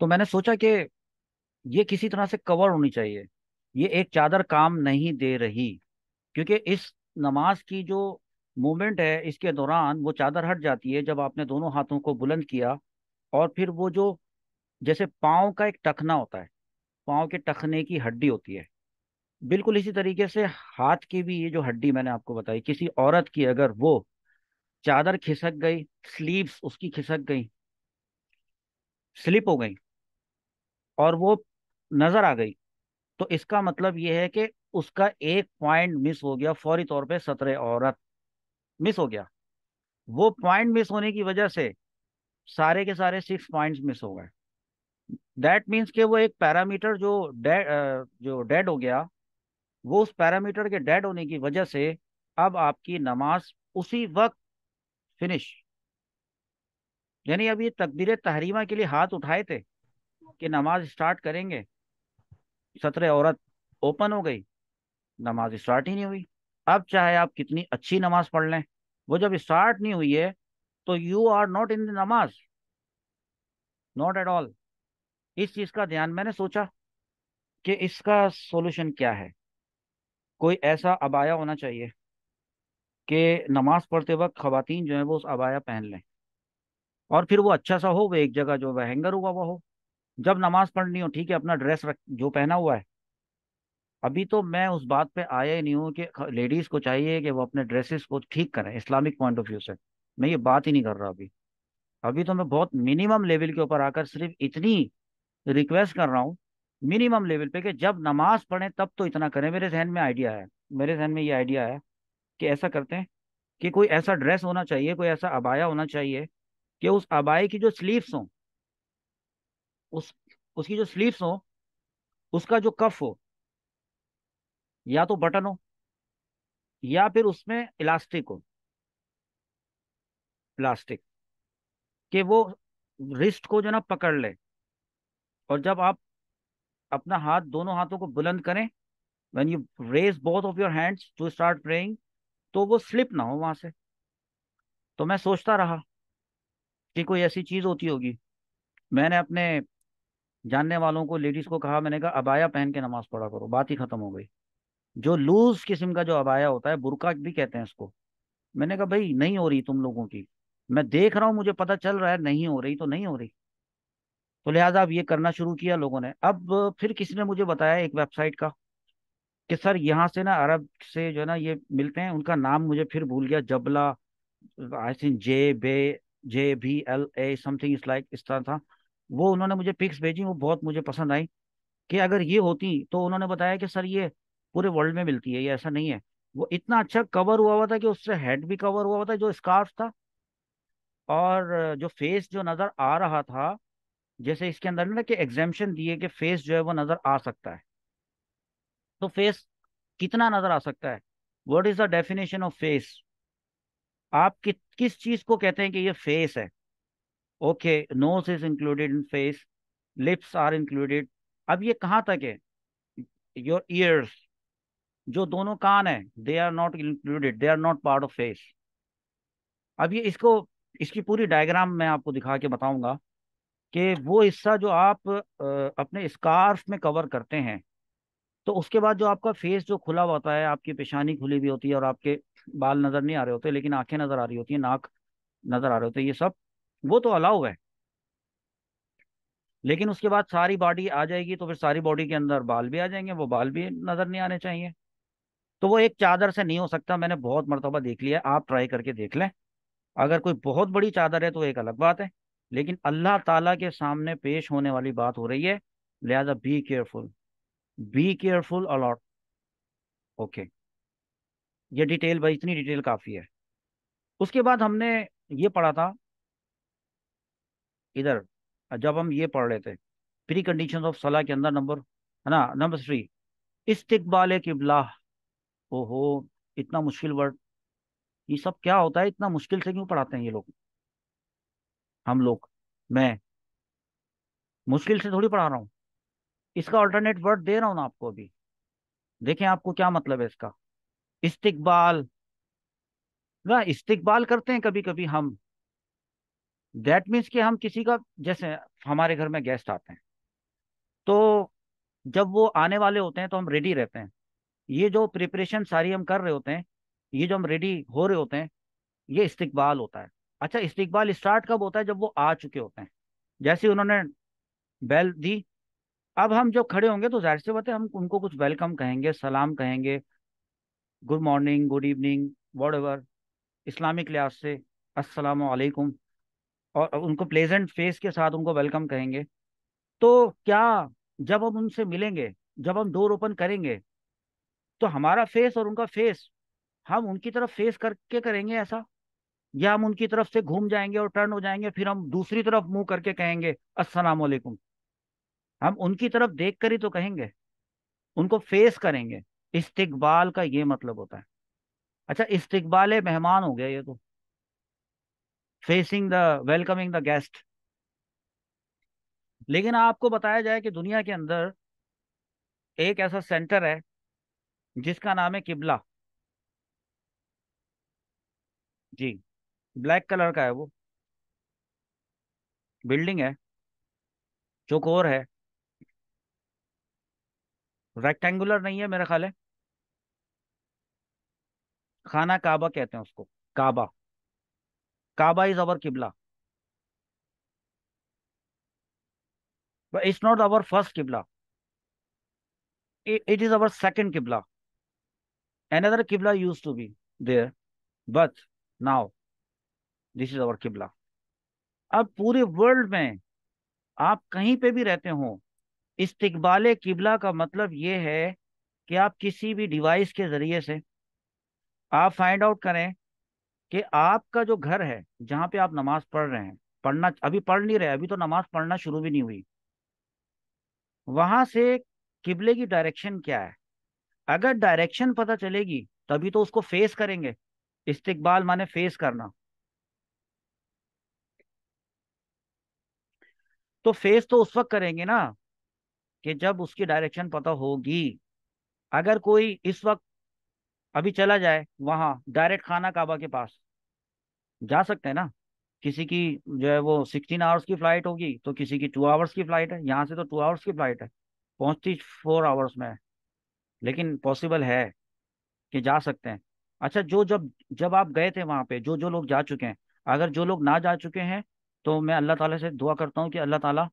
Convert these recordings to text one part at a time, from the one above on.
तो मैंने सोचा कि ये किसी तरह से कवर होनी चाहिए ये एक चादर काम नहीं दे रही क्योंकि इस नमाज की जो मूवमेंट है इसके दौरान वो चादर हट जाती है जब आपने दोनों हाथों को बुलंद किया और फिर वो जो जैसे पाँव का एक टखना होता है पाँव के टखने की हड्डी होती है बिल्कुल इसी तरीके से हाथ की भी ये जो हड्डी मैंने आपको बताई किसी औरत की अगर वो चादर खिसक गई स्लीव्स उसकी खिसक गई स्लिप हो गई और वो नजर आ गई तो इसका मतलब ये है कि उसका एक पॉइंट मिस हो गया फौरी तौर पे सतरे औरत मिस हो गया वो पॉइंट मिस होने की वजह से सारे के सारे सिक्स पॉइंट्स मिस हो गए दैट मीन्स के वो एक पैरामीटर जो डेड जो डेड हो गया वो उस पैरामीटर के डेड होने की वजह से अब आपकी नमाज उसी वक्त फिनिश यानी अभी तकदीर तहरीमा के लिए हाथ उठाए थे कि नमाज स्टार्ट करेंगे सत्रह औरत ओपन हो गई नमाज स्टार्ट ही नहीं हुई अब चाहे आप कितनी अच्छी नमाज पढ़ लें वो जब स्टार्ट नहीं हुई है तो you are not in the namaz not at all इस चीज़ का ध्यान मैंने सोचा कि इसका सॉल्यूशन क्या है कोई ऐसा अबाया होना चाहिए कि नमाज पढ़ते वक्त ख़वातीन जो है वो उस अबाया पहन लें और फिर वो अच्छा सा हो वो एक जगह जो वह हैंगर हुआ वह हो जब नमाज पढ़नी हो ठीक है अपना ड्रेस रख जो पहना हुआ है अभी तो मैं उस बात पे आया ही नहीं हूँ कि लेडीज को चाहिए कि वो अपने ड्रेसेस को ठीक करें इस्लामिक पॉइंट ऑफ व्यू से मैं ये बात ही नहीं कर रहा अभी अभी तो मैं बहुत मिनिमम लेवल के ऊपर आकर सिर्फ इतनी रिक्वेस्ट कर रहा हूँ मिनिमम लेवल पे कि जब नमाज पढ़ें तब तो इतना करें मेरे जहन में आइडिया है मेरे जहन में ये आइडिया है कि ऐसा करते हैं कि कोई ऐसा ड्रेस होना चाहिए कोई ऐसा अबाया होना चाहिए कि उस अबाए की जो स्लीव्स हों उस उसकी जो स्लीव्स हो उसका जो कफ हो या तो बटन हो या फिर उसमें इलास्टिक हो प्लास्टिक कि वो रिस्ट को जो ना पकड़ ले और जब आप अपना हाथ दोनों हाथों को बुलंद करें when you raise both of your hands to start praying तो वो स्लिप ना हो वहां से तो मैं सोचता रहा कि कोई ऐसी चीज होती होगी मैंने अपने जानने वालों को लेडीज को कहा मैंने कहा अबाया पहन के नमाज पढ़ा करो बात ही खत्म हो गई जो लूज किस्म का जो अबाया होता है बुरका भी कहते हैं इसको मैंने कहा भाई नहीं हो रही तुम लोगों की मैं देख रहा हूँ मुझे पता चल रहा है नहीं हो रही तो नहीं हो रही तो लिहाजा अब ये करना शुरू किया लोगों ने अब फिर किसी ने मुझे बताया एक वेबसाइट का कि सर यहाँ से ना अरब से जो है ना ये मिलते हैं उनका नाम मुझे फिर भूल गया जबला I think J B J B L A something is like इस तरह था वो उन्होंने मुझे पिक्स भेजी वो बहुत मुझे पसंद आई कि अगर ये होती तो उन्होंने बताया कि सर ये पूरे वर्ल्ड में मिलती है ये ऐसा नहीं है वो इतना अच्छा कवर हुआ हुआ था कि उससे हेड भी कवर हुआ हुआ था जो स्कार्फ था और जो फेस जो नज़र आ रहा था जैसे इसके अंदर ना कि एग्जामेशन दिए कि फेस जो है वो नज़र आ सकता है तो फेस कितना नज़र आ सकता है what is the definition of face आप कि, किस चीज़ को कहते हैं कि ये फेस है okay nose is included in face lips are included अब ये कहाँ तक है योर ईयर्स जो दोनों कान है they are not included they are not part of face अब ये इसको इसकी पूरी डायग्राम मैं आपको दिखा के बताऊंगा कि वो हिस्सा जो आप अपने स्कार्फ में कवर करते हैं तो उसके बाद जो आपका फेस जो खुला होता है आपकी पेशानी खुली भी होती है और आपके बाल नज़र नहीं आ रहे होते लेकिन आंखें नज़र आ रही होती हैं नाक नज़र आ रहे होते हैं ये सब वो तो अलाउ है लेकिन उसके बाद सारी बॉडी आ जाएगी तो फिर सारी बॉडी के अंदर बाल भी आ जाएंगे वो बाल भी नजर नहीं आने चाहिए तो वो एक चादर से नहीं हो सकता मैंने बहुत मरतबा देख लिया आप ट्राई करके देख लें अगर कोई बहुत बड़ी चादर है तो एक अलग बात है लेकिन अल्लाह ताला के सामने पेश होने वाली बात हो रही है लिहाजा be careful be careful a lot okay ये डिटेल भाई इतनी डिटेल काफ़ी है उसके बाद हमने ये पढ़ा था इधर जब हम ये पढ़ लेते हैं प्री कंडीशन ऑफ सलाह के अंदर नंबर है ना नंबर थ्री इस्तबाल किबला ओहो इतना मुश्किल वर्ड ये सब क्या होता है इतना मुश्किल से क्यों पढ़ाते हैं ये लोग हम लोग मैं मुश्किल से थोड़ी पढ़ा रहा हूँ इसका अल्टरनेट वर्ड दे रहा हूँ ना आपको अभी देखें आपको क्या मतलब है इसका इस्तबाल ना इस्तबाल करते हैं कभी कभी हम दैट मीन्स कि हम किसी का जैसे हमारे घर में गेस्ट आते हैं तो जब वो आने वाले होते हैं तो हम रेडी रहते हैं ये जो प्रिपरेशन सारी हम कर रहे होते हैं ये जो हम रेडी हो रहे होते हैं ये इस्तकबाल होता है अच्छा इस्तकबाल स्टार्ट कब होता है जब वो आ चुके होते हैं जैसे उन्होंने बेल दी अब हम जब खड़े होंगे तो जाहिर सी बात है हम उनको कुछ वेलकम कहेंगे सलाम कहेंगे good morning good evening what Islamic लिहाज से असलकुम और उनको प्लेजेंट फेस के साथ उनको वेलकम कहेंगे तो क्या जब हम उनसे मिलेंगे जब हम डोर ओपन करेंगे तो हमारा फेस और उनका फेस हम उनकी तरफ फेस करके करेंगे ऐसा या हम उनकी तरफ से घूम जाएंगे और टर्न हो जाएंगे फिर हम दूसरी तरफ मुंह करके कहेंगे अस्सलाम वालेकुम हम उनकी तरफ देख कर ही तो कहेंगे उनको फेस करेंगे इस्तकबाल का ये मतलब होता है अच्छा इस्तकबाल मेहमान हो गया ये तो facing the welcoming the guest लेकिन आपको बताया जाए कि दुनिया के अंदर एक ऐसा सेंटर है जिसका नाम है किबला जी ब्लैक कलर का है वो बिल्डिंग है चौकोर है रेक्टेंगुलर नहीं है मेरा ख्याल है खाना काबा कहते हैं उसको काबा काबा is our qibla it's not our first qibla it is our second qibla another qibla used to be there but now this is our qibla अब पूरे वर्ल्ड में आप कहीं पे भी रहते हो इस्तबाल किबला का मतलब ये है कि आप किसी भी डिवाइस के जरिए से आप फाइंड आउट करें कि आपका जो घर है जहां पे आप नमाज पढ़ रहे हैं पढ़ना अभी पढ़ नहीं रहे अभी तो नमाज पढ़ना शुरू भी नहीं हुई वहां से किबले की डायरेक्शन क्या है अगर डायरेक्शन पता चलेगी तभी तो उसको फेस करेंगे इस्तिकबाल माने फेस करना तो फेस तो उस वक्त करेंगे ना कि जब उसकी डायरेक्शन पता होगी अगर कोई इस वक्त अभी चला जाए वहाँ डायरेक्ट खाना काबा के पास जा सकते हैं ना किसी की जो है वो सिक्सटीन आवर्स की फ़्लाइट होगी तो किसी की टू आवर्स की फ़्लाइट है यहाँ से तो टू आवर्स की फ़्लाइट है पहुँचती फोर आवर्स में लेकिन पॉसिबल है कि जा सकते हैं अच्छा जो जब जब आप गए थे वहाँ पे जो जो लोग जा चुके हैं अगर जो लोग ना जा चुके हैं तो मैं अल्लाह ताला से दुआ करता हूँ कि अल्लाह ताला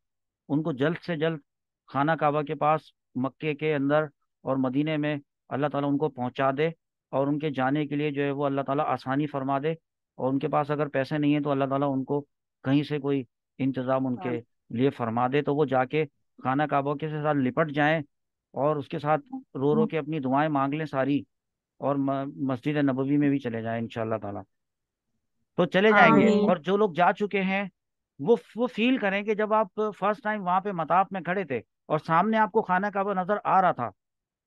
उनको जल्द से जल्द खाना काबा के पास मक्के के अंदर और मदीने में अल्लाह ताला उनको पहुँचा दे और उनके जाने के लिए जो है वो अल्लाह ताला आसानी फरमा दे और उनके पास अगर पैसे नहीं है तो अल्लाह ताला उनको कहीं से कोई इंतज़ाम उनके हाँ। लिए फरमा दे तो वो जाके खाना काबा के साथ लिपट जाएं और उसके साथ रो रो हम्म। के अपनी दुआएं मांग लें सारी और मस्जिद नबवी में भी चले जाए इन ताला तो चले जाएंगे और जो लोग जा चुके हैं वो वो फील करें कि जब आप फर्स्ट टाइम वहां पे मताप में खड़े थे और सामने आपको खाना काबा नजर आ रहा था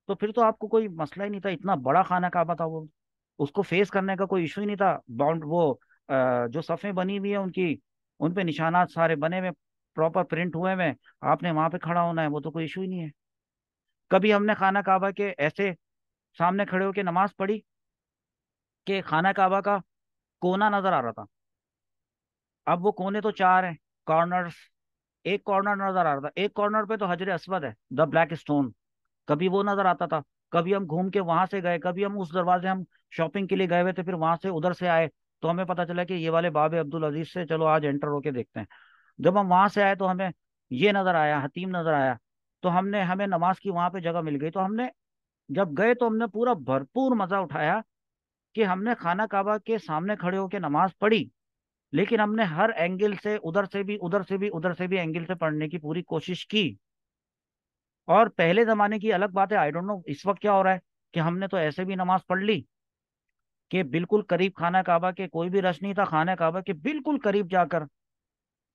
तो फिर तो आपको कोई मसला ही नहीं था इतना बड़ा खाना काबा था वो उसको फेस करने का कोई इशू ही नहीं था बाउंड वो जो सफ़े बनी हुई है उनकी उन पर निशाना सारे बने हुए प्रॉपर प्रिंट हुए हुए आपने वहाँ पे खड़ा होना है वो तो कोई इशू ही नहीं है कभी हमने खाना काबा के ऐसे सामने खड़े होकर नमाज पढ़ी के खाना काबा का कोना नज़र आ रहा था अब वो कोने तो चार हैं कॉर्नर्स एक कॉर्नर नज़र आ रहा था एक कॉर्नर पे तो हजर असवद है द ब्लैक स्टोन कभी वो नजर आता था कभी हम घूम के वहां से गए कभी हम उस दरवाजे हम शॉपिंग के लिए गए हुए थे फिर वहां से उधर से आए तो हमें पता चला कि ये वाले बाबे अब्दुल अजीज से चलो आज एंटर होके देखते हैं जब हम वहां से आए तो हमें ये नजर आया हतीम नजर आया तो हमने हमें नमाज की वहां पे जगह मिल गई तो हमने जब गए तो हमने पूरा भरपूर मजा उठाया कि हमने खाना काबा के सामने खड़े होके नमाज पढ़ी लेकिन हमने हर एंगल से उधर से भी उधर से भी उधर से भी एंगल से पढ़ने की पूरी कोशिश की और पहले जमाने की अलग बात है आई डोंट नो इस वक्त क्या हो रहा है कि हमने तो ऐसे भी नमाज पढ़ ली कि बिल्कुल करीब खाना काबा के कोई भी रश नहीं था खाना काबा के बिल्कुल करीब जाकर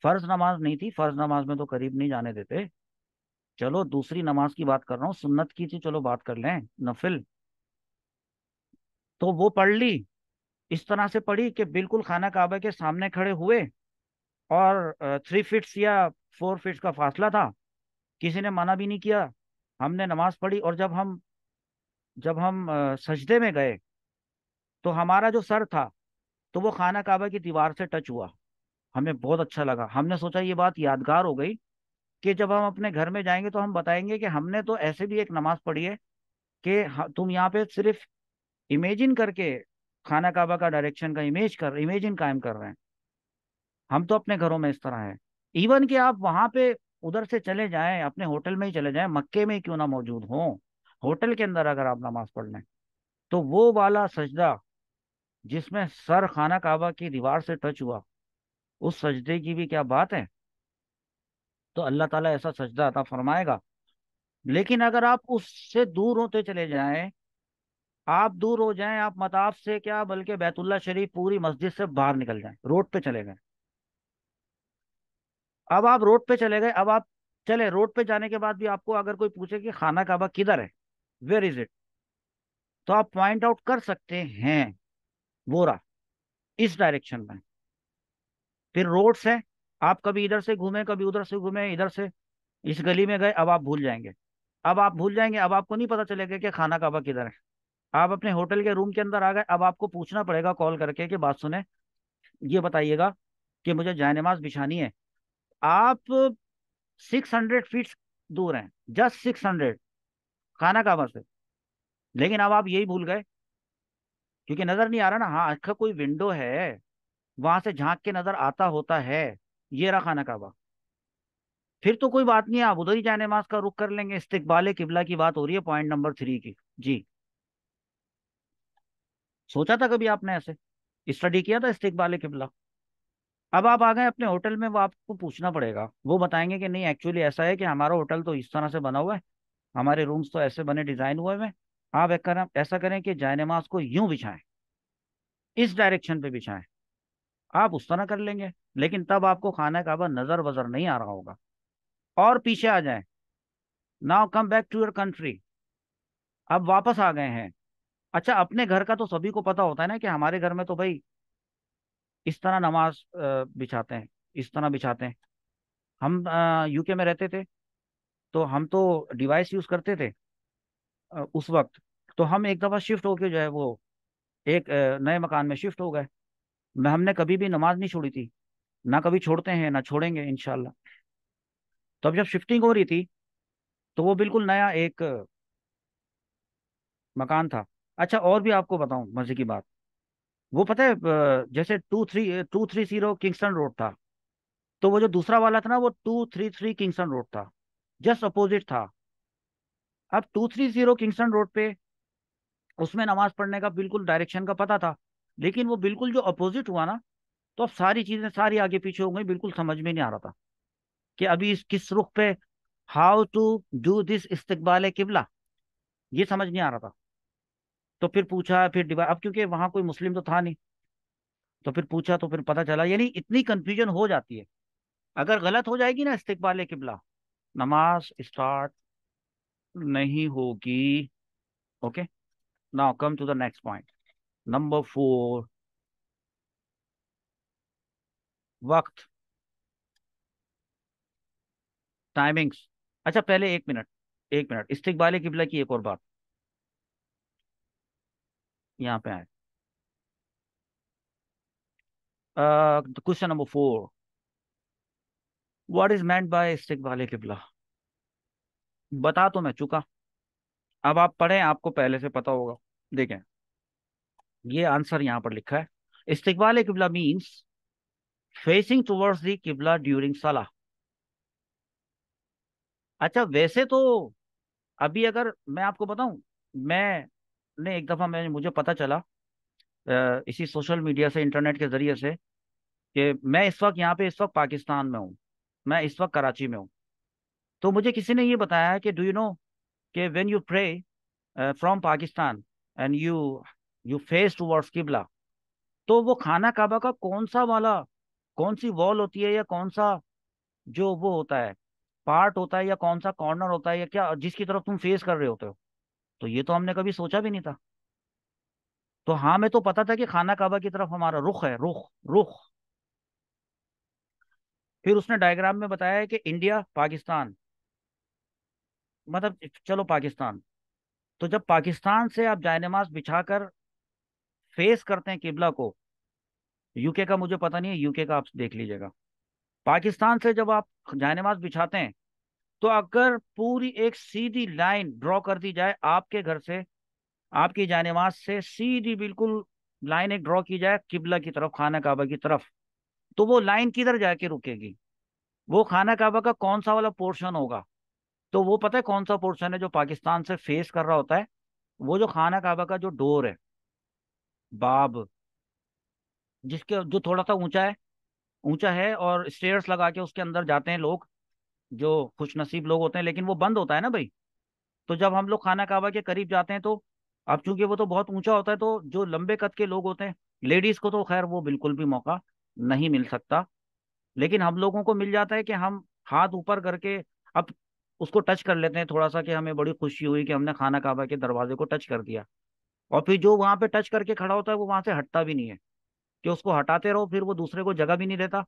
फर्ज नमाज नहीं थी फर्ज नमाज में तो करीब नहीं जाने देते चलो दूसरी नमाज की बात कर रहा हूँ सुन्नत की थी चलो बात कर लें नफिल तो वो पढ़ ली इस तरह से पढ़ी कि बिल्कुल खाना काबा के सामने खड़े हुए और थ्री फिट्स या फोर फिट्स का फासला था किसी ने मना भी नहीं किया हमने नमाज पढ़ी और जब हम जब हम सजदे में गए तो हमारा जो सर था तो वो खाना काबा की दीवार से टच हुआ हमें बहुत अच्छा लगा हमने सोचा ये बात यादगार हो गई कि जब हम अपने घर में जाएंगे तो हम बताएंगे कि हमने तो ऐसे भी एक नमाज पढ़ी है कि तुम यहाँ पे सिर्फ इमेजिन करके खाना काबा का डायरेक्शन का इमेज कर इमेजिन कायम कर रहे हैं हम तो अपने घरों में इस तरह है इवन कि आप वहाँ पे उधर से चले जाएं अपने होटल में ही चले जाएं मक्के में ही क्यों ना मौजूद हो होटल के अंदर अगर आप नमाज पढ़ लें तो वो वाला सजदा जिसमें सर खाना काबा की दीवार से टच हुआ उस सजदे की भी क्या बात है तो अल्लाह ताला ऐसा सजदा अता फरमाएगा लेकिन अगर आप उससे दूर होते चले जाए आप दूर हो जाएं आप मताफ से क्या बल्कि बैतुल्ला शरीफ पूरी मस्जिद से बाहर निकल जाए रोड पे चले गए अब आप रोड पे चले गए अब आप चले रोड पे जाने के बाद भी आपको अगर कोई पूछे कि खाना काबा किधर है वेयर इज इट तो आप पॉइंट आउट कर सकते हैं बोरा इस डायरेक्शन में फिर रोड्स हैं आप कभी इधर से घूमे कभी उधर से घूमे इधर से इस गली में गए अब आप भूल जाएंगे अब आप भूल जाएंगे अब आपको नहीं पता चलेगा कि खाना काबा किधर है आप अपने होटल के रूम के अंदर आ गए अब आपको पूछना पड़ेगा कॉल करके कि बात सुने ये बताइएगा कि मुझे जय नमाज बिछानी है आप सिक्स हंड्रेड फीट दूर हैं जस्ट सिक्स हंड्रेड खाना काबा से लेकिन अब आप यही भूल गए क्योंकि नजर नहीं आ रहा ना हाँ अच्छा का कोई विंडो है वहां से झांक के नजर आता होता है ये रहा खाना काबा फिर तो कोई बात नहीं है आप उधर ही जाने मास का रुख कर लेंगे इस्तेबाल किबला की बात हो रही है पॉइंट नंबर थ्री की जी सोचा था कभी आपने ऐसे स्टडी किया था इस्तेबाल किबला अब आप आ गए अपने होटल में वो आपको पूछना पड़ेगा वो बताएंगे कि नहीं एक्चुअली ऐसा है कि हमारा होटल तो इस तरह से बना हुआ है हमारे रूम्स तो ऐसे बने डिजाइन हुए हैं आप एक कर, ऐसा करें कि जाय नमाज को यूं बिछाएं इस डायरेक्शन पे बिछाएं आप उस तरह कर लेंगे लेकिन तब आपको खाना का नजर वजर नहीं आ रहा होगा और पीछे आ जाए now come back to your country अब वापस आ गए हैं अच्छा अपने घर का तो सभी को पता होता है ना कि हमारे घर में तो भाई इस तरह नमाज बिछाते हैं इस तरह बिछाते हैं हम यूके में रहते थे तो हम तो डिवाइस यूज़ करते थे उस वक्त तो हम एक दफ़ा शिफ्ट होके जो है वो एक नए मकान में शिफ्ट हो गए मैं हमने कभी भी नमाज नहीं छोड़ी थी ना कभी छोड़ते हैं ना छोड़ेंगे इन तो अब जब शिफ्टिंग हो रही थी तो वो बिल्कुल नया एक मकान था अच्छा और भी आपको बताऊं मजे की बात वो पता है जैसे two three two three zero Kingston road था तो वो जो दूसरा वाला था ना वो two three three Kingston road था जस्ट अपोजिट था अब two three zero Kingston road पे उसमें नमाज पढ़ने का बिल्कुल डायरेक्शन का पता था लेकिन वो बिल्कुल जो अपोजिट हुआ ना तो अब सारी चीजें सारी आगे पीछे हो गई बिल्कुल समझ में नहीं आ रहा था कि अभी इस किस रुख पे हाउ टू डू दिस इस्तबाल किबला ये समझ नहीं आ रहा था तो फिर पूछा फिर डिवाइड अब क्योंकि वहां कोई मुस्लिम तो था नहीं तो फिर पूछा तो फिर पता चला यानी इतनी कंफ्यूजन हो जाती है अगर गलत हो जाएगी ना इस्तेबाल किबला नमाज स्टार्ट नहीं होगी okay now come to the next point number four वक्त टाइमिंग्स अच्छा पहले एक मिनट एक मिनट इस्तेबाल किबला की एक और बात यहाँ पे आए question number four what is meant by stick वाले किबला बता तो मैं चुका अब आप पढ़ें आपको पहले से पता होगा देखें ये आंसर यहाँ पर लिखा है इस्तिकबाल किबला मीन्स फेसिंग टुवर्ड्स दी किबला ड्यूरिंग सलाह अच्छा वैसे तो अभी अगर मैं आपको बताऊं मैं नहीं एक दफ़ा मैं मुझे पता चला इसी सोशल मीडिया से इंटरनेट के ज़रिए से कि मैं इस वक्त यहाँ पे इस वक्त पाकिस्तान में हूँ मैं इस वक्त कराची में हूँ तो मुझे किसी ने ये बताया कि डू यू नो कि when you pray from Pakistan and you you face towards qibla तो वो खाना काबा का कौन सा वाला कौन सी वॉल होती है या कौन सा जो वो होता है पार्ट होता है या कौन सा कॉर्नर होता है या क्या जिसकी तरफ तुम फेस कर रहे होते हो तो ये तो हमने कभी सोचा भी नहीं था तो हाँ मैं तो पता था कि खाना काबा की तरफ हमारा रुख है रुख रुख फिर उसने डायग्राम में बताया है कि इंडिया पाकिस्तान मतलब चलो पाकिस्तान तो जब पाकिस्तान से आप जायनमाज बिछाकर फेस करते हैं किबला को यूके का मुझे पता नहीं है यूके का आप देख लीजिएगा पाकिस्तान से जब आप जायनमाज बिछाते हैं तो अगर पूरी एक सीधी लाइन ड्रॉ कर दी जाए आपके घर से आपकी जानेवाज से सीधी बिल्कुल लाइन एक ड्रॉ की जाए किबला की तरफ खाना काबा की तरफ तो वो लाइन किधर जाके रुकेगी वो खाना काबा का कौन सा वाला पोर्शन होगा तो वो पता है कौन सा पोर्शन है जो पाकिस्तान से फेस कर रहा होता है वो जो खाना काबा का जो डोर है बाब जिसके जो थोड़ा सा ऊंचा है ऊंचा है और स्टेयर्स लगा के उसके अंदर जाते हैं लोग जो खुश नसीब लोग होते हैं लेकिन वो बंद होता है ना भाई तो जब हम लोग खाना काबा के करीब जाते हैं तो अब चूंकि वो तो बहुत ऊंचा होता है तो जो लंबे कद के लोग होते हैं लेडीज को तो खैर वो बिल्कुल भी मौका नहीं मिल सकता लेकिन हम लोगों को मिल जाता है कि हम हाथ ऊपर करके अब उसको टच कर लेते हैं थोड़ा सा कि हमें बड़ी खुशी हुई कि हमने खाना काबा के दरवाजे को टच कर दिया और फिर जो वहां पे टच करके खड़ा होता है वो वहां से हटता भी नहीं है कि उसको हटाते रहो फिर वो दूसरे को जगह भी नहीं देता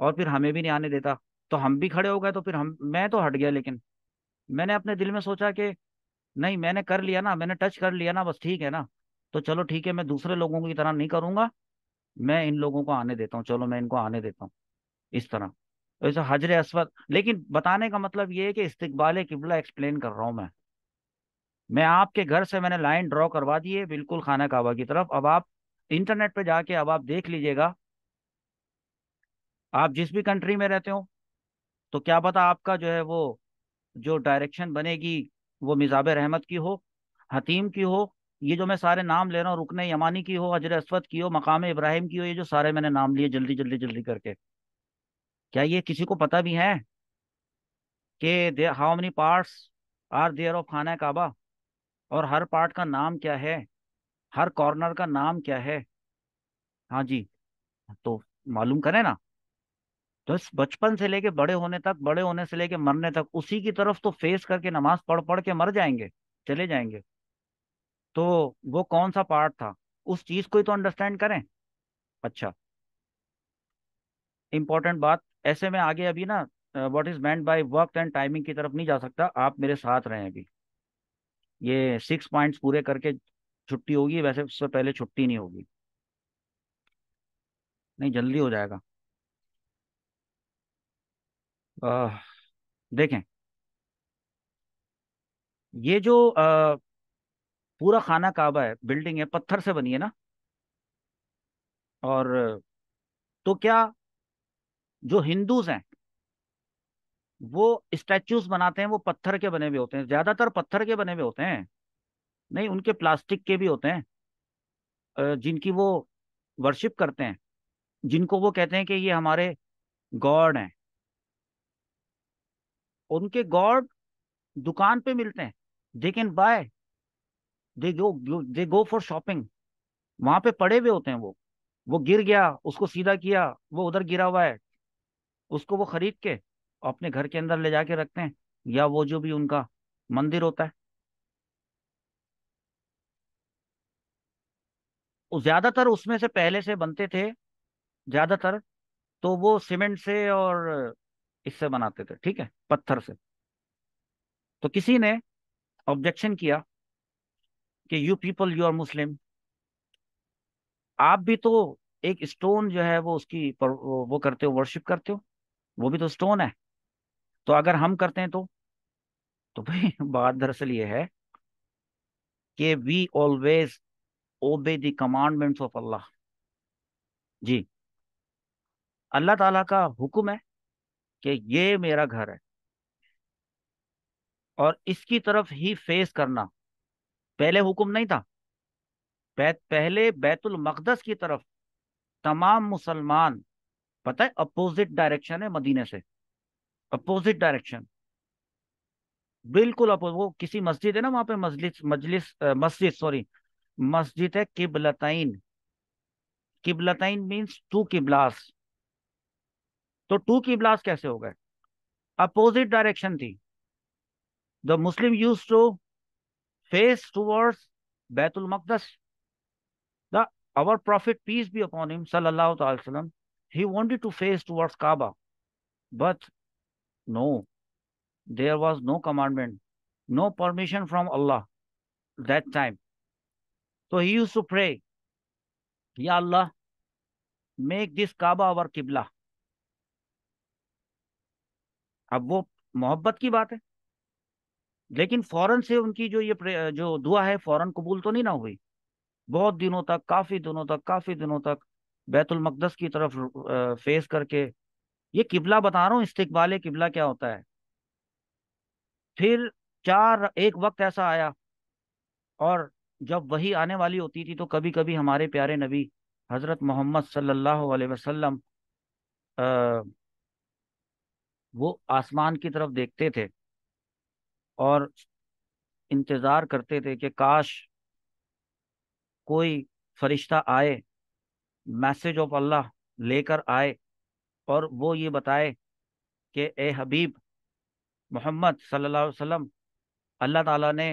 और फिर हमें भी नहीं आने देता तो हम भी खड़े हो गए तो फिर हम मैं तो हट गया लेकिन मैंने अपने दिल में सोचा कि नहीं मैंने कर लिया ना मैंने टच कर लिया ना बस ठीक है ना तो चलो ठीक है मैं दूसरे लोगों की तरह नहीं करूंगा मैं इन लोगों को आने देता हूँ चलो मैं इनको आने देता हूँ इस तरह वैसे हजर असवद लेकिन बताने का मतलब ये है कि इस्तबाल किबला एक्सप्लेन कर रहा हूँ मैं मैं आपके घर से मैंने लाइन ड्रॉ करवा दी है बिल्कुल खाना काबा की तरफ अब आप इंटरनेट पे जाके अब आप देख लीजिएगा आप जिस भी कंट्री में रहते हो तो क्या पता आपका जो है वो जो डायरेक्शन बनेगी वो मिजाब रहमत की हो हतीम की हो ये जो मैं सारे नाम ले रहा हूँ रुकन यमानी की हो हजर असवद की हो मकाम इब्राहिम की हो ये जो सारे मैंने नाम लिए जल्दी जल्दी जल्दी करके क्या ये किसी को पता भी है कि how many parts are there of Khana Kaaba और हर पार्ट का नाम क्या है हर कॉर्नर का नाम क्या है हाँ जी तो मालूम करें ना तो इस बचपन से लेके बड़े होने तक बड़े होने से लेके मरने तक उसी की तरफ तो फेस करके नमाज पढ़ पढ़ के मर जाएंगे चले जाएंगे तो वो कौन सा पार्ट था उस चीज को ही तो अंडरस्टैंड करें अच्छा इंपॉर्टेंट बात ऐसे में आगे अभी ना what is meant by work and timing की तरफ नहीं जा सकता आप मेरे साथ रहें अभी ये सिक्स पॉइंट्स पूरे करके छुट्टी होगी वैसे उससे पहले छुट्टी नहीं होगी नहीं जल्दी हो जाएगा देखें ये जो आ, पूरा खाना काबा है बिल्डिंग है पत्थर से बनी है ना और तो क्या जो हिंदूज हैं वो स्टैचूज बनाते हैं वो पत्थर के बने हुए होते हैं ज्यादातर पत्थर के बने हुए होते हैं नहीं उनके प्लास्टिक के भी होते हैं जिनकी वो वर्शिप करते हैं जिनको वो कहते हैं कि ये हमारे गॉड हैं उनके गॉड दुकान पे मिलते हैं they can buy they go they go for shopping वहां पे पड़े हुए होते हैं वो वो गिर गया उसको सीधा किया वो उधर गिरा हुआ है उसको वो खरीद के अपने घर के अंदर ले जाके रखते हैं या वो जो भी उनका मंदिर होता है ज्यादातर उसमें से पहले से बनते थे ज्यादातर तो वो सीमेंट से और इससे बनाते थे ठीक है पत्थर से तो किसी ने ऑब्जेक्शन किया कि you people you are Muslim आप भी तो एक स्टोन जो है वो उसकी पर, वो करते हो वर्शिप करते हो वो भी तो स्टोन है तो अगर हम करते हैं तो तो भाई बात दरअसल ये है कि we always obey the commandments of Allah ji Allah Taala का हुक्म है कि ये मेरा घर है और इसकी तरफ ही फेस करना पहले हुक्म नहीं था बैत पहले बैतुल मकदस की तरफ तमाम मुसलमान पता है अपोजिट डायरेक्शन है मदीने से अपोजिट डायरेक्शन बिल्कुल अपोजिट वो किसी मस्जिद है ना वहां पे मजलिस मजलिस मस्जिद सॉरी मस्जिद है किबलताइन किबलताइन मींस टू किबलास तो टू की ब्लास्ट कैसे हो गए अपोजिट डायरेक्शन थी the Muslim use to face towards बैतुल मकदस the our prophet peace be upon him सल्लल्लाहु he wanted to face towards काबा but no there was no commandment no permission from अल्लाह दैट टाइम तो he use to pray या अल्लाह make this काबा अवर किबला अब वो मोहब्बत की बात है लेकिन फौरन से उनकी जो ये जो दुआ है फौरन कबूल तो नहीं ना हुई बहुत दिनों तक काफी दिनों तक काफी दिनों तक बैतुल मकदस की तरफ फेस करके ये किबला बता रहा हूँ इस्तबाल किबला क्या होता है फिर चार एक वक्त ऐसा आया और जब वही आने वाली होती थी तो कभी कभी हमारे प्यारे नबी हज़रत मोहम्मद सल्लल्लाहु अलैहि वसल्लम वो आसमान की तरफ देखते थे और इंतज़ार करते थे कि काश कोई फरिश्ता आए मैसेज ऑफ अल्लाह लेकर आए और वो ये बताए कि ए हबीब मोहम्मद सल्लल्लाहु अलैहि वसल्लम अल्लाह ताला ने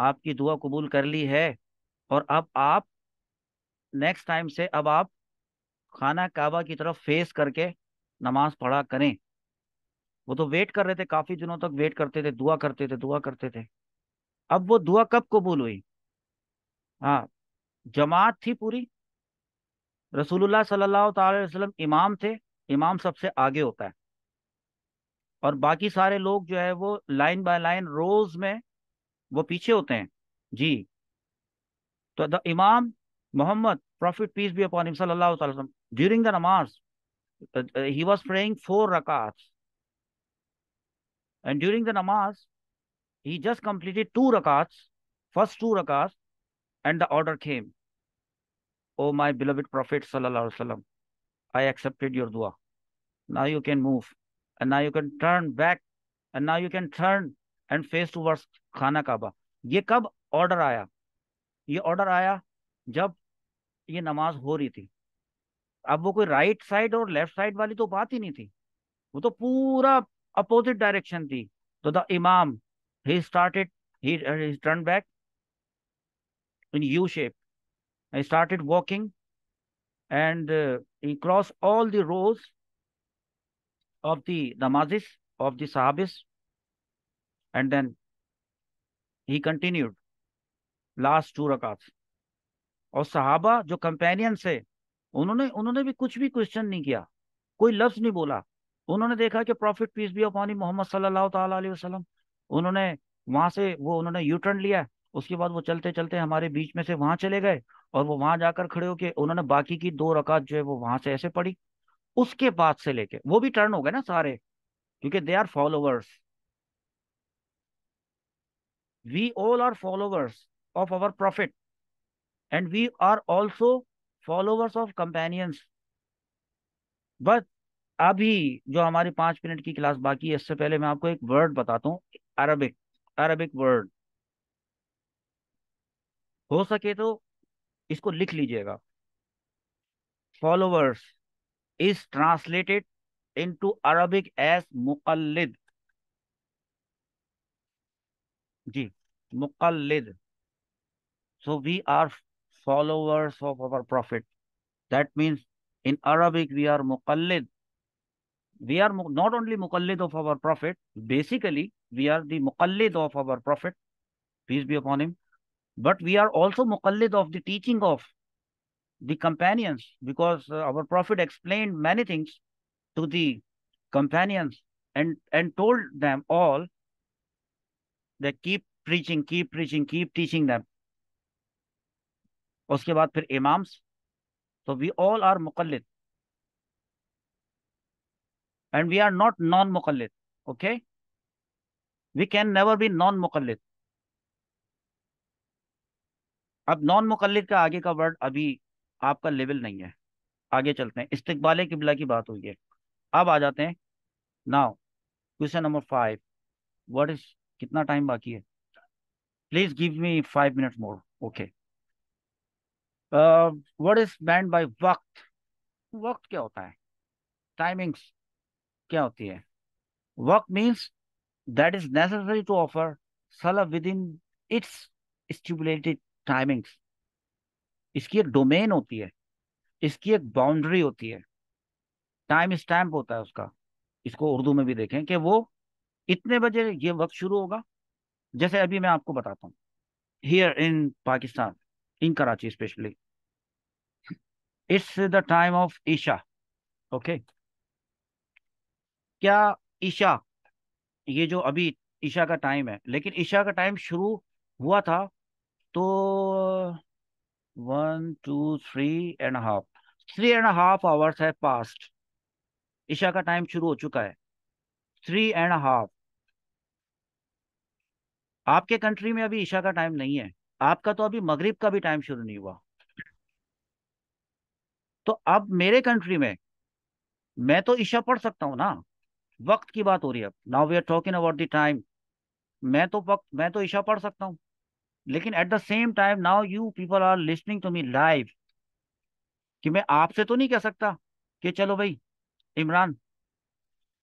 आपकी दुआ कबूल कर ली है और अब आप नेक्स्ट टाइम से अब आप खाना काबा की तरफ फेस करके नमाज पढ़ा करें वो तो वेट कर रहे थे काफी दिनों तक वेट करते थे दुआ करते थे दुआ करते थे अब वो दुआ कब कबूल हुई हाँ जमात थी पूरी रसूलुल्लाह सल्लल्लाहु अलैहि वसल्लम इमाम थे इमाम सबसे आगे होता है और बाकी सारे लोग जो है वो लाइन बाय लाइन रोज में वो पीछे होते हैं जी तो द इमाम मोहम्मद prophet peace be upon him सल्लल्लाहु अलैहि वसल्लम ड्यूरिंग द नमाज ही वाज प्रेइंग फोर रकात And during the namaz, he just completed two rakats, first two rakats, and the order came. oh, my beloved Prophet Sallallahu Alaihi Wasallam, I accepted your dua. Now you can move. And now you can turn back. And now you can turn and face towards khana kaaba ye kab order आया ye order आया jab ye namaz ho rahi thi अब वो कोई right side और left side वाली तो बात ही नहीं थी वो तो पूरा opposite direction thi so the imam he started he, he turned back in u shape he started walking and uh, he crossed all the rows of the namazis of the sahabis and then he continued last two rakats और सहाबा जो companions है उन्होंने उन्होंने भी कुछ भी question नहीं किया कोई लफ्ज नहीं बोला उन्होंने देखा कि प्रॉफिट पीस भी अपनी मोहम्मद सल्लल्लाहु अलैहि वसल्लम उन्होंने वहां से वो उन्होंने यू टर्न लिया उसके बाद वो चलते चलते हमारे बीच में से वहां चले गए और वो वहां जाकर खड़े होके उन्होंने बाकी की दो रकात जो है वो वहां से ऐसे पड़ी उसके बाद से लेके वो भी टर्न हो गए ना सारे क्योंकि they are followers we all are followers of our prophet and we are also followers of companions but अभी जो हमारी पांच मिनट की क्लास बाकी है इससे पहले मैं आपको एक वर्ड बताता हूँ अरबिक अरबिक वर्ड हो सके तो इसको लिख लीजिएगा followers is translated into Arabic as मुकलिद जी मुकलिद so we are followers of our prophet that means in Arabic we are मुकलिद we are not only mukallid of our prophet basically we are the mukallid of our prophet peace be upon him but we are also mukallid of the teaching of the companions because uh, our prophet explained many things to the companions and and told them all that keep preaching keep preaching keep teaching them उसके बाद फिर imams. So we all are मुकल्लिद and we are not non-mukallid. Okay? We can never be non-mukallid. अब non मुकलद का आगे का word अभी आपका level नहीं है आगे चलते हैं इस्तकबाल किबला की बात हुई है अब आ जाते हैं now question number five what is कितना टाइम बाकी है please give me five minute more okay what is meant by वक्त वक्त क्या होता है टाइमिंग्स क्या होती है वर्क means that is necessary to offer सलह within its stipulated timings इसकी एक डोमेन होती है इसकी एक बाउंड्री होती है टाइम स्टैम्प होता है उसका इसको उर्दू में भी देखें कि वो इतने बजे ये वक्त शुरू होगा जैसे अभी मैं आपको बताता हूँ here in Pakistan in Karachi especially it's the time of ईशा ओके okay. क्या ईशा ये जो अभी ईशा का टाइम है लेकिन ईशा का टाइम शुरू हुआ था तो one two three and half three and half hours है पास्ट ईशा का टाइम शुरू हो चुका है थ्री एंड हाफ आपके कंट्री में अभी ईशा का टाइम नहीं है आपका तो अभी मगरिब का भी टाइम शुरू नहीं हुआ तो अब मेरे कंट्री में मैं तो ईशा पढ़ सकता हूं ना वक्त की बात हो रही है अब now we are talking about the time मैं तो वक्त मैं तो ईशा पढ़ सकता हूँ लेकिन at the same time now you people are listening to me live कि मैं आपसे तो नहीं कह सकता कि चलो भाई इमरान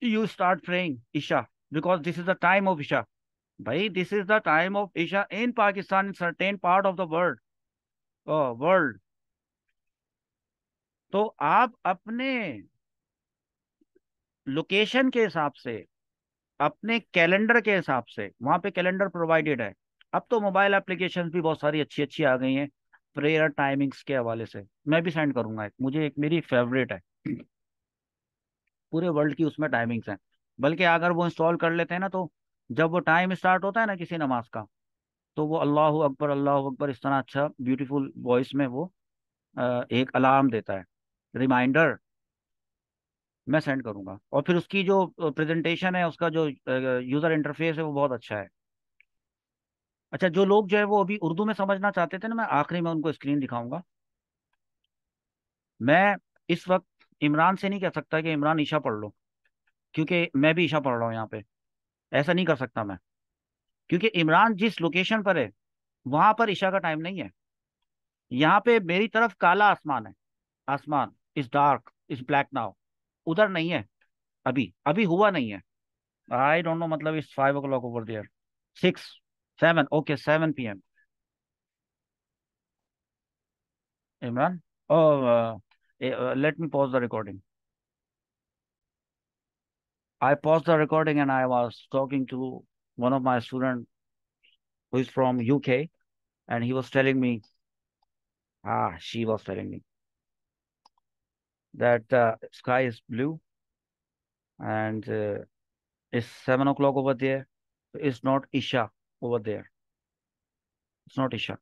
यू स्टार्ट प्रेइंग ईशा because this is the time of ईशा भाई this is the time of ईशा in Pakistan in certain part of the world world तो आप अपने लोकेशन के हिसाब से अपने कैलेंडर के हिसाब से वहाँ पे कैलेंडर प्रोवाइडेड है अब तो मोबाइल एप्लीकेशन भी बहुत सारी अच्छी अच्छी आ गई हैं प्रेयर टाइमिंग्स के हवाले से मैं भी सेंड करूंगा एक मुझे एक मेरी फेवरेट है पूरे वर्ल्ड की उसमें टाइमिंग्स हैं बल्कि अगर वो इंस्टॉल कर लेते हैं ना तो जब वो टाइम स्टार्ट होता है ना किसी नमाज का तो वो अल्लाह अकबर अल्लाह अकबर इस तरह अच्छा ब्यूटीफुल वॉइस में वो एक अलार्म देता है रिमाइंडर मैं सेंड करूंगा और फिर उसकी जो प्रेजेंटेशन है उसका जो यूज़र इंटरफेस है वो बहुत अच्छा है अच्छा जो लोग जो है वो अभी उर्दू में समझना चाहते थे ना मैं आखिरी में उनको स्क्रीन दिखाऊंगा मैं इस वक्त इमरान से नहीं कह सकता कि इमरान ईशा पढ़ लो क्योंकि मैं भी ईशा पढ़ रहा हूँ यहाँ पे ऐसा नहीं कर सकता मैं क्योंकि इमरान जिस लोकेशन पर है वहां पर ईशा का टाइम नहीं है यहाँ पे मेरी तरफ काला आसमान है आसमान is dark is black now उधर नहीं है अभी अभी हुआ नहीं है आई डोंट नो मतलब it's five o'clock over there six seven okay seven P M Imran let me pause the recording I pause the recording and I was talking to one of my student who from U K and he was telling me हा she was telling me that uh, sky is blue and uh, it's seven o'clock over there. It's not Isha over there. It's not Isha.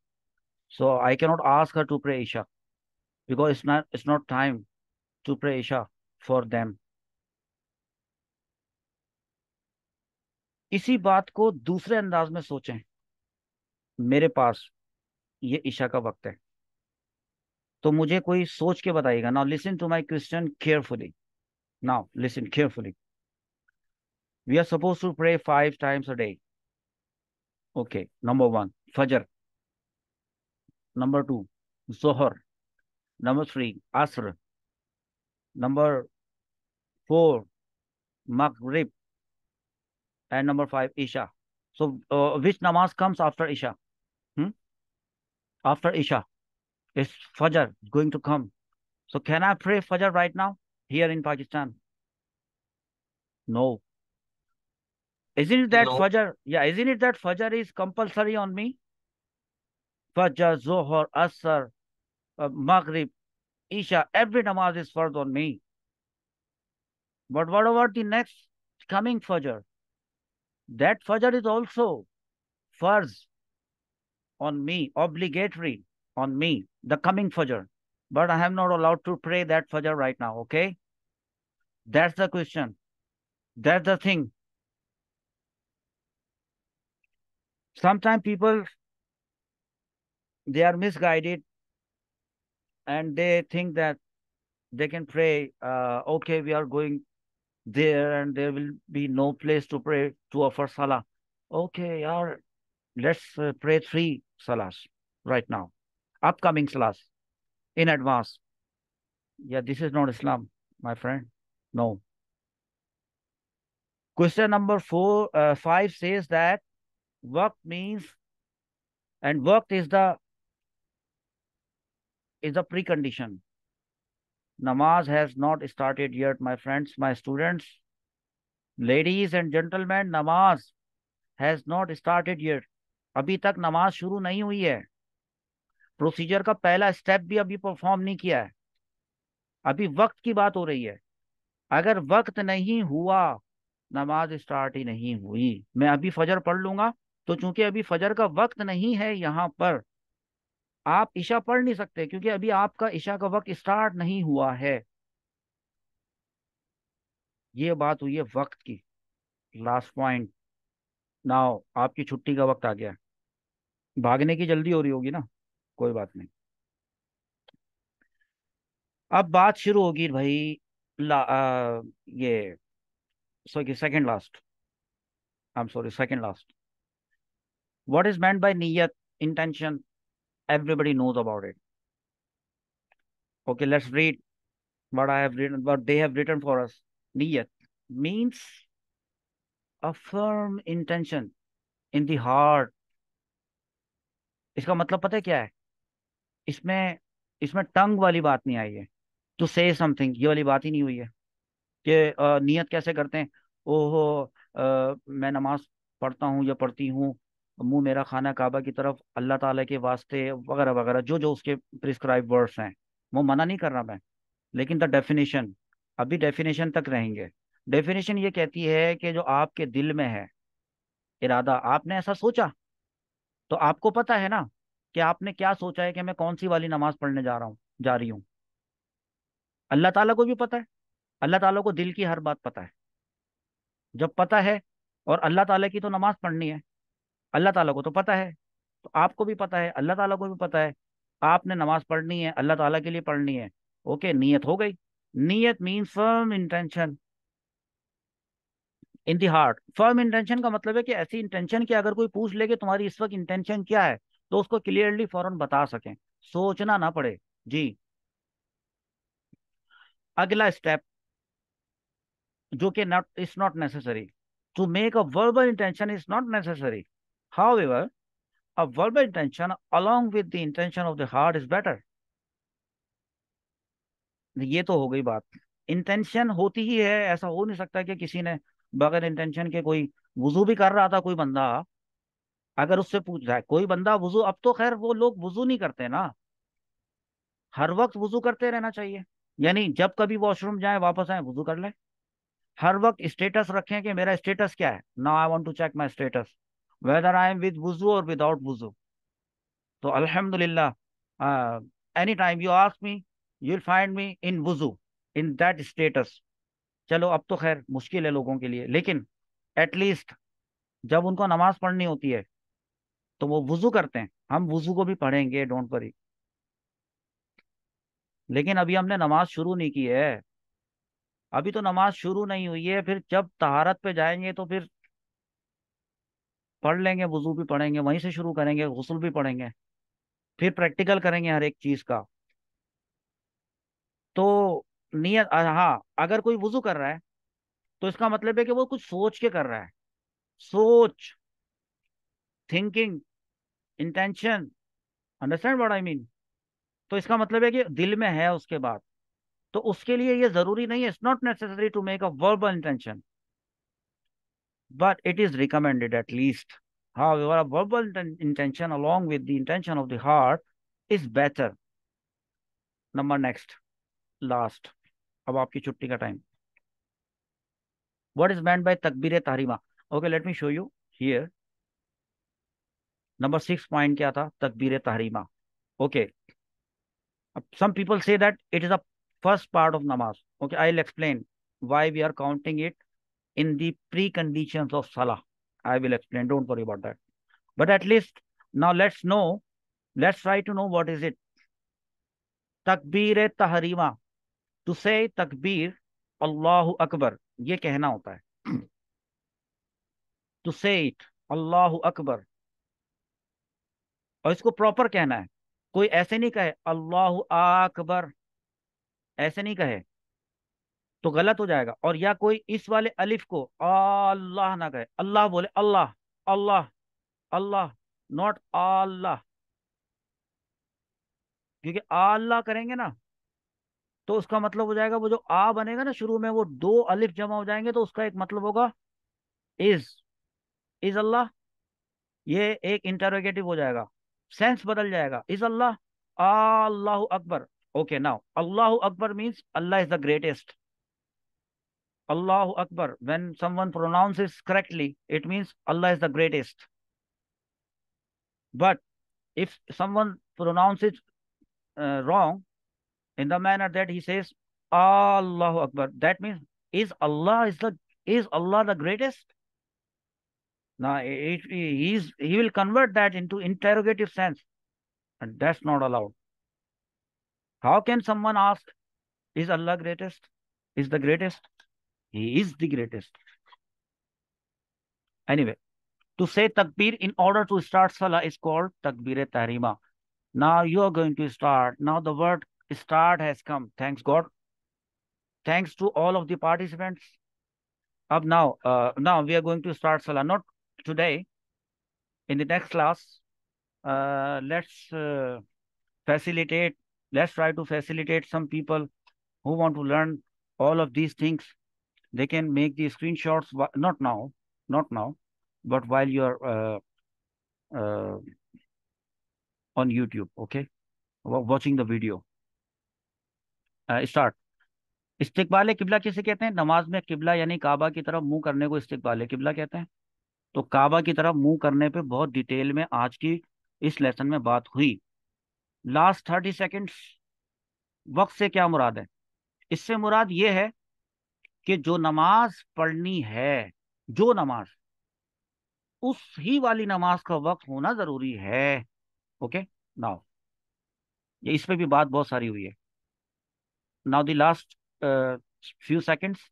So I cannot ask her to pray Isha because it's not, it's not time to pray Isha for them. इसी बात को दूसरे अंदाज में सोचें मेरे पास ये ईशा का वक्त है तो मुझे कोई सोच के बताइएगा now listen to my question carefully now listen carefully we are suppose to pray five times a day okay number one फजर नंबर टू जोहर नंबर थ्री असर नंबर फोर मकरिब एंड नंबर फाइव ईशा सो विच नमाज comes after ईशा after ईशा It's Fajr going to come. So can I pray Fajr right now here in Pakistan? No. Isn't it that no. Fajr? Yeah, isn't it that Fajr is compulsory on me? Fajr, Zohar, Asr, uh, Maghrib, Isha, every namaz is fard on me. But what about the next coming Fajr? That Fajr is also fard on me, obligatory on me, the coming Fajr. But I am not allowed to pray that Fajr right now, okay? That's the question. That's the thing. Sometimes people, they are misguided and they think that they can pray, uh, okay, we are going there and there will be no place to pray to offer salah. Okay, yaar, let's uh, pray three salahs right now upcoming class in advance. Yeah, this is not Islam, my friend. No. Question number four, uh, five says that work means, and work is the is the precondition. Namaz has not started yet, my friends, my students. Ladies and gentlemen, namaz has not started yet. अभी तक नमाज शुरू नहीं हुई है procedure का पहला step भी अभी परफॉर्म नहीं किया है अभी वक्त की बात हो रही है अगर वक्त नहीं हुआ नमाज स्टार्ट ही नहीं हुई मैं अभी फजर पढ़ लूंगा तो चूंकि अभी फजर का वक्त नहीं है यहाँ पर आप ईशा पढ़ नहीं सकते क्योंकि अभी आपका ईशा का वक्त स्टार्ट नहीं हुआ है ये बात हुई है वक्त की लास्ट पॉइंट नाउ आपकी छुट्टी का वक्त आ गया भागने की जल्दी हो रही होगी ना कोई बात नहीं अब बात शुरू होगी भाई ला, आ, ये sorry second last I am sorry second last what is meant by नियत intention everybody knows about it okay let's read what I have written what they have written for us नियत means a firm intention in the heart इसका मतलब पता है क्या है इसमें इसमें टंग वाली बात नहीं आई है टू से समथिंग ये वाली बात ही नहीं हुई है कि नियत कैसे करते हैं ओहो आ, मैं नमाज पढ़ता हूँ या पढ़ती हूँ मुंह मेरा खाना काबा की तरफ अल्लाह ताला के वास्ते वगैरह वगैरह जो जो उसके प्रिस्क्राइब वर्ड्स हैं वो मना नहीं कर रहा मैं लेकिन द डेफिनेशन अभी डेफिनेशन तक रहेंगे डेफिनेशन ये कहती है कि जो आपके दिल में है इरादा आपने ऐसा सोचा तो आपको पता है ना कि आपने क्या सोचा है कि मैं कौन सी वाली नमाज पढ़ने जा रहा हूँ जा रही हूँ अल्लाह ताला को भी पता है अल्लाह ताला को दिल की हर बात पता है जब पता है और अल्लाह ताला की तो नमाज पढ़नी है अल्लाह ताला को तो पता है तो आपको भी पता है अल्लाह ताला को भी पता है आपने नमाज पढ़नी है अल्लाह ताला के लिए पढ़नी है ओके नीयत हो गई नीयत mean firm intention in the heart firm intention का मतलब है कि ऐसी इंटेंशन की अगर कोई पूछ ले कि तुम्हारी इस वक्त इंटेंशन क्या है तो उसको क्लियरली फौरन बता सकें सोचना ना पड़े जी अगला स्टेप जो कि not is not necessary to make a verbal intention is not necessary however a verbal intention along with the intention of the heart is better ये तो हो गई बात इंटेंशन होती ही है ऐसा हो नहीं सकता कि किसी ने बगैर इंटेंशन के कोई वजू भी कर रहा था कोई बंदा अगर उससे पूछ रहा है कोई बंदा वजू अब तो खैर वो लोग वजू नहीं करते ना हर वक्त वजू करते रहना चाहिए यानी जब कभी वॉशरूम जाए वापस आए वजू कर ले हर वक्त स्टेटस रखें कि मेरा स्टेटस क्या है ना I want to check my status whether I am with वजू और विदाउट वजू तो अल्हम्दुलिल्लाह any time you ask me you will find me in वजू इन दैट स्टेटस चलो अब तो खैर मुश्किल है लोगों के लिए लेकिन एटलीस्ट जब उनको नमाज पढ़नी होती है तो वो वजू करते हैं हम वजू को भी पढ़ेंगे डोंट वरी लेकिन अभी हमने नमाज शुरू नहीं की है अभी तो नमाज शुरू नहीं हुई है फिर जब तहारत पे जाएंगे तो फिर पढ़ लेंगे वजू भी पढ़ेंगे वहीं से शुरू करेंगे गसल भी पढ़ेंगे फिर प्रैक्टिकल करेंगे हर एक चीज का तो नियत हाँ अगर कोई वजू कर रहा है तो इसका मतलब है कि वो कुछ सोच के कर रहा है सोच thinking intention understand word I mean तो इसका मतलब है कि दिल में है उसके बाद तो उसके लिए ये जरूरी नहीं है it's not necessary to make a verb intention but it is recommended at least however verbal intention along with intention of the heart is better number next last अब आपकी छुट्टी का time what is meant by तकबीर तहरीमा okay let me show you here number six point क्या था तकबीर तहरीमा okay some people say that it is a first part of नमाज okay I will explain why we are counting it in the precondition of सलाह I will explain don't worry about that but least now let's know let's try to know what is it तकबीर तहरीमा to से तकबीर अल्लाह अकबर ये कहना होता है to से इट अल्लाह अकबर और इसको प्रॉपर कहना है कोई ऐसे नहीं कहे अल्लाह अकबर ऐसे नहीं कहे तो गलत हो जाएगा और या कोई इस वाले अलिफ को अल्लाह ना कहे अल्लाह बोले अल्लाह अल्लाह अल्लाह नॉट अल्लाह क्योंकि अल्लाह करेंगे ना तो उसका मतलब हो जाएगा वो जो आ बनेगा ना शुरू में वो दो अलिफ जमा हो जाएंगे तो उसका एक मतलब होगा इज इज अल्लाह ये एक इंटरोगेटिव हो जाएगा sense badal jayega. Is Allah? Allahu Akbar. Okay, now. Allahu Akbar means Allah is the greatest. Allahu Akbar. When someone pronounces correctly, it means Allah is the greatest. But if someone pronounces uh, wrong in the manner that he says Allahu Akbar, that means is Allah is the is Allah the greatest? Now, it, he's, he will convert that into interrogative sense. And that's not allowed. How can someone ask, is Allah greatest? Is the greatest? He is the greatest. Anyway, to say takbir in order to start salah is called takbir tahrima. Now you are going to start. Now the word start has come. Thanks God. Thanks to all of the participants. Up now, uh, now we are going to start salah. Not today. In the next class, uh, let's uh, facilitate, let's try to facilitate some people who want to learn all of these things. They can make the screenshots, not now, not now, but while you are uh, uh, on YouTube, okay? Watching the video. Uh, start. इस्तबाल किबला किसे कहते हैं नमाज में किबला यानी काबा की तरफ मुंह करने को इस्तबाल किबला कहते हैं तो काबा की तरफ मुंह करने पे बहुत डिटेल में आज की इस लेसन में बात हुई लास्ट थर्टी सेकेंड्स वक्त से क्या मुराद है इससे मुराद ये है कि जो नमाज पढ़नी है जो नमाज उस ही वाली नमाज का वक्त होना जरूरी है ओके नाउ ये इस पे भी बात बहुत सारी हुई है now the last few seconds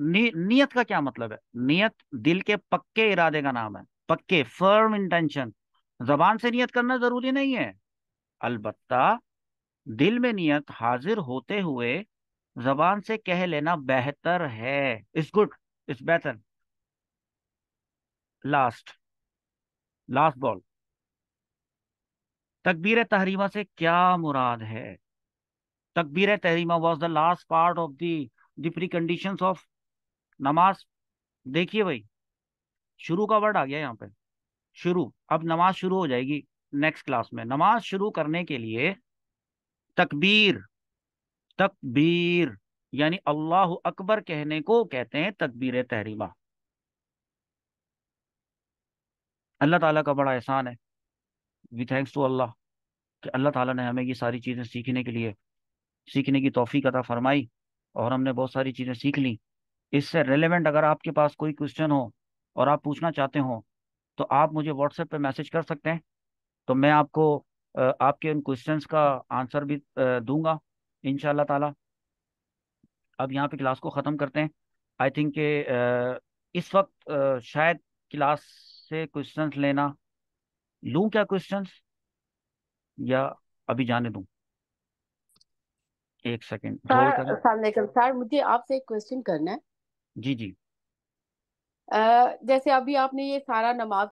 नि, नियत का क्या मतलब है नियत दिल के पक्के इरादे का नाम है पक्के फर्म इंटेंशन जबान से नियत करना जरूरी नहीं है अलबत्ता दिल में नियत हाजिर होते हुए जबान से कह लेना बेहतर है इस गुड इस बेहतर लास्ट लास्ट बॉल तकबीर तहरीमा से क्या मुराद है तकबीर तहरीमा was the last part of the the precondition of नमाज देखिए भाई शुरू का वर्ड आ गया यहाँ पे शुरू अब नमाज शुरू हो जाएगी नेक्स्ट क्लास में नमाज शुरू करने के लिए तकबीर तकबीर यानी अल्लाह अकबर कहने को कहते हैं तकबीर तहरीमा अल्लाह ताला का बड़ा एहसान है वी थैंक्स टू अल्लाह कि अल्लाह ताला ने हमें ये सारी चीज़ें सीखने के लिए सीखने की तोफ़ी अदा फरमाई और हमने बहुत सारी चीज़ें सीख ली इससे रिलेवेंट अगर आपके पास कोई क्वेश्चन हो और आप पूछना चाहते हो तो आप मुझे व्हाट्सएप पे मैसेज कर सकते हैं तो मैं आपको आपके उन क्वेश्चंस का आंसर भी दूंगा इन ताला अब यहाँ पे क्लास को ख़त्म करते हैं आई थिंक के इस वक्त शायद क्लास से क्वेश्चंस लेना लूँ क्या क्वेश्चंस या अभी जाने दूँ एक सेकेंड सर मुझे आपसे एक क्वेश्चन करना है जी, जी। अ, जैसे अभी आपने ये सारा नमाज़